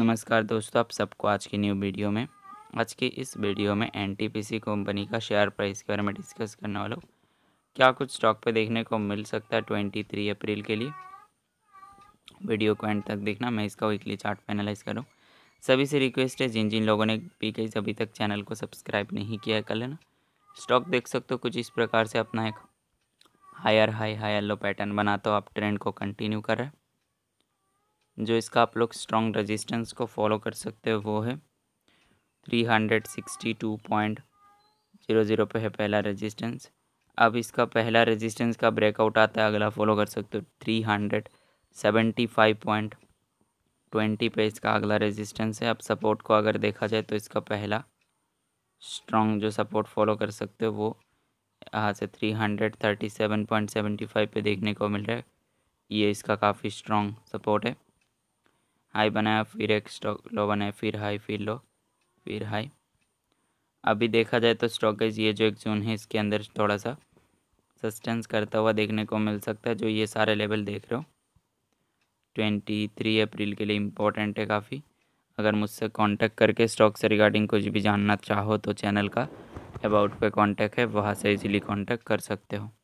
नमस्कार दोस्तों आप सबको आज की न्यू वीडियो में आज की इस वीडियो में एनटीपीसी कंपनी का शेयर प्राइस के बारे में डिस्कस करने वाला हूँ क्या कुछ स्टॉक पे देखने को मिल सकता है ट्वेंटी थ्री अप्रैल के लिए वीडियो को एंड तक देखना मैं इसका वीकली चार्ट फाइनलाइज करूँ सभी से रिक्वेस्ट है जिन जिन लोगों ने पी के अभी तक चैनल को सब्सक्राइब नहीं किया है कर लेना स्टॉक देख सकते हो कुछ इस प्रकार से अपना एक higher high higher low pattern बना हो तो आप ट्रेंड को कंटिन्यू कर रहे हैं जो इसका आप लोग स्ट्रॉन्ग रेजिस्टेंस को फॉलो कर सकते हो वो है three hundred sixty two point zero zero पर है पहला रेजिस्टेंस अब इसका पहला रेजिस्टेंस का ब्रेकआउट आता है अगला फॉलो कर सकते हो three hundred seventy five point twenty पे इसका अगला रेजिस्टेंस है अब सपोर्ट को अगर देखा जाए तो इसका पहला स्ट्रॉन्ग जो सपोर्ट फॉलो कर सकते हो वो यहाँ से three hundred thirty seven point seventy five पर देखने को मिल रहा है ये इसका काफ़ी स्ट्रॉन्ग सपोर्ट है हाई बनाया फिर एक स्टॉक लो बनाया फिर हाई फिर लो फिर हाई अभी देखा जाए तो स्टॉक ये जो एक जोन है इसके अंदर थोड़ा सा सस्टेंस करता हुआ देखने को मिल सकता है जो ये सारे लेवल देख रहे हो ट्वेंटी थ्री अप्रैल के लिए इम्पोर्टेंट है काफ़ी अगर मुझसे कांटेक्ट करके स्टॉक से रिगार्डिंग कुछ भी जानना चाहो तो चैनल का अबाउट पे कांटेक्ट है वहाँ से इजीली कांटेक्ट कर सकते हो